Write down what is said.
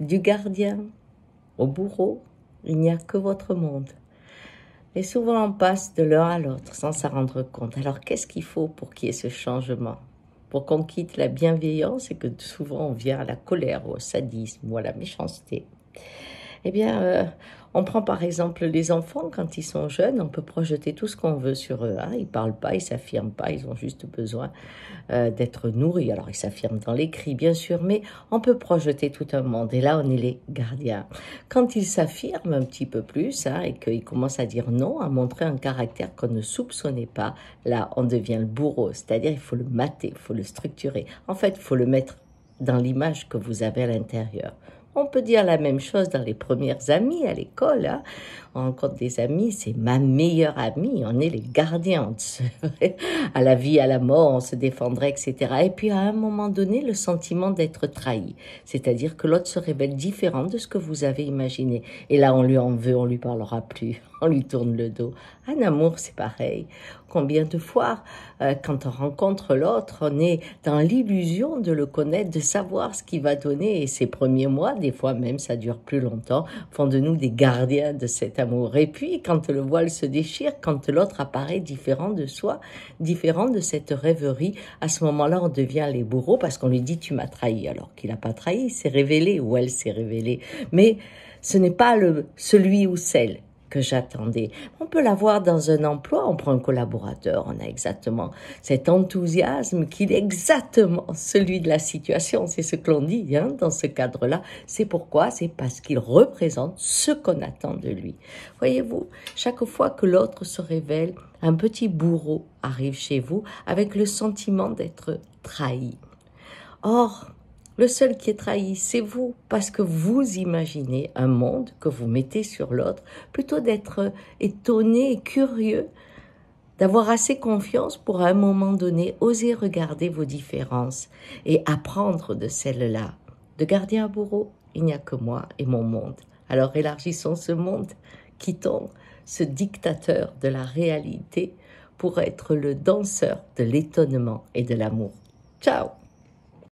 du gardien au bourreau, il n'y a que votre monde. Et souvent on passe de l'un à l'autre sans s'en rendre compte. Alors qu'est-ce qu'il faut pour qu'il y ait ce changement Pour qu'on quitte la bienveillance et que souvent on vient à la colère au sadisme ou à la méchanceté. Eh bien, euh, on prend par exemple les enfants, quand ils sont jeunes, on peut projeter tout ce qu'on veut sur eux. Hein. Ils ne parlent pas, ils s'affirment pas, ils ont juste besoin euh, d'être nourris. Alors ils s'affirment dans l'écrit, bien sûr, mais on peut projeter tout un monde. Et là, on est les gardiens. Quand ils s'affirment un petit peu plus hein, et qu'ils commencent à dire non, à montrer un caractère qu'on ne soupçonnait pas, là, on devient le bourreau. C'est-à-dire, il faut le mater, il faut le structurer. En fait, il faut le mettre dans l'image que vous avez à l'intérieur. On peut dire la même chose dans les premières amies à l'école. Hein. On rencontre des amis, c'est ma meilleure amie. On est les gardiens à la vie, à la mort, on se défendrait, etc. Et puis à un moment donné, le sentiment d'être trahi, c'est-à-dire que l'autre se révèle différent de ce que vous avez imaginé. Et là, on lui en veut, on lui parlera plus, on lui tourne le dos. Un amour, c'est pareil. Combien de fois, euh, quand on rencontre l'autre, on est dans l'illusion de le connaître, de savoir ce qu'il va donner. Et ses premiers mois des fois même ça dure plus longtemps, font de nous des gardiens de cet amour. Et puis quand le voile se déchire, quand l'autre apparaît différent de soi, différent de cette rêverie, à ce moment-là on devient les bourreaux parce qu'on lui dit tu m'as trahi alors qu'il n'a pas trahi, il s'est révélé ou elle s'est révélée. Mais ce n'est pas le celui ou celle j'attendais. On peut l'avoir dans un emploi, on prend un collaborateur, on a exactement cet enthousiasme qu'il est exactement celui de la situation, c'est ce que l'on dit hein, dans ce cadre-là. C'est pourquoi C'est parce qu'il représente ce qu'on attend de lui. Voyez-vous, chaque fois que l'autre se révèle, un petit bourreau arrive chez vous avec le sentiment d'être trahi. Or, le seul qui est trahi, c'est vous, parce que vous imaginez un monde que vous mettez sur l'autre, plutôt d'être euh, étonné et curieux, d'avoir assez confiance pour à un moment donné oser regarder vos différences et apprendre de celles-là. De gardien à bourreau, il n'y a que moi et mon monde. Alors élargissons ce monde, quittons ce dictateur de la réalité pour être le danseur de l'étonnement et de l'amour. Ciao